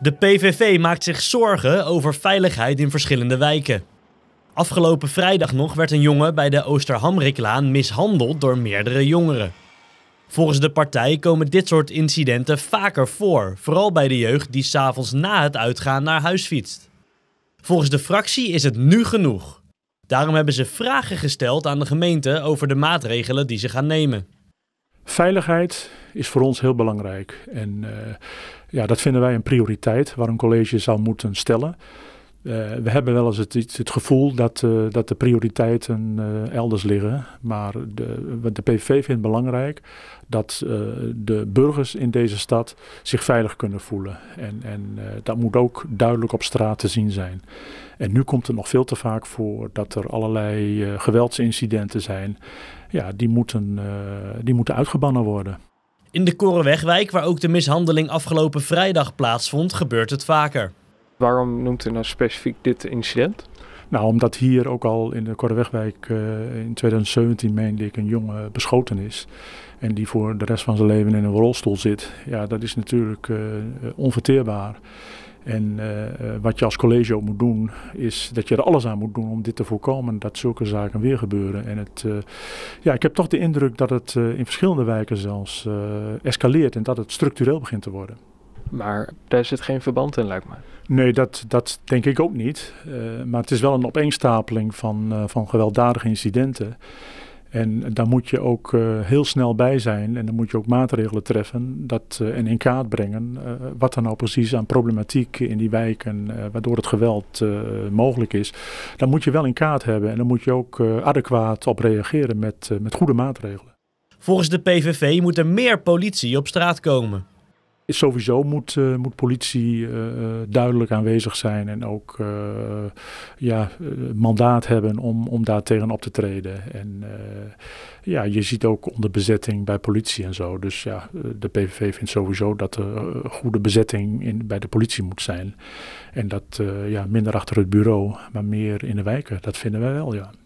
De PVV maakt zich zorgen over veiligheid in verschillende wijken. Afgelopen vrijdag nog werd een jongen bij de Oosterhamriklaan mishandeld door meerdere jongeren. Volgens de partij komen dit soort incidenten vaker voor, vooral bij de jeugd die s'avonds na het uitgaan naar huis fietst. Volgens de fractie is het nu genoeg. Daarom hebben ze vragen gesteld aan de gemeente over de maatregelen die ze gaan nemen. Veiligheid is voor ons heel belangrijk. En eh, ja, dat vinden wij een prioriteit waar een college zou moeten stellen. Eh, we hebben wel eens het, het gevoel dat, eh, dat de prioriteiten elders liggen. Maar de, de PVV vindt belangrijk dat de burgers in deze stad zich veilig kunnen voelen. En, en dat moet ook duidelijk op straat te zien zijn. En nu komt het nog veel te vaak voor dat er allerlei geweldsincidenten zijn ja, die, moeten, eh, die moeten uitgebannen worden. In de Korenwegwijk, waar ook de mishandeling afgelopen vrijdag plaatsvond, gebeurt het vaker. Waarom noemt u nou specifiek dit incident? Nou, omdat hier ook al in de Korenwegwijk eh, in 2017, meende ik, een jongen beschoten is. En die voor de rest van zijn leven in een rolstoel zit. Ja, dat is natuurlijk eh, onverteerbaar. En eh, eh, wat je als college ook moet doen, is dat je er alles aan moet doen om dit te voorkomen dat zulke zaken weer gebeuren. En het, eh, ja, ik heb toch de indruk dat het in verschillende wijken zelfs escaleert en dat het structureel begint te worden. Maar daar zit geen verband in, lijkt me. Nee, dat, dat denk ik ook niet. maar het is wel een opeenstapeling van, van gewelddadige incidenten. En daar moet je ook eh, heel snel bij zijn en dan moet je ook maatregelen treffen dat, eh, en in kaart brengen eh, wat er nou precies aan problematiek in die wijken, waardoor het geweld mogelijk is. Dan moet je wel in kaart hebben en dan moet je ook adequaat op reageren met, met goede maatregelen. Volgens de PVV moet er meer politie op straat komen sowieso moet, eh, moet politie eh, eh, duidelijk aanwezig zijn en ook ja, mandaat hebben om, om daar tegen op te treden. En ja, je ziet ook onderbezetting bij politie en zo. Dus ja, de PVV vindt sowieso dat er goede bezetting in, bij de politie moet zijn. En dat ja, minder achter het bureau, maar meer in de wijken. Dat vinden wij wel, ja.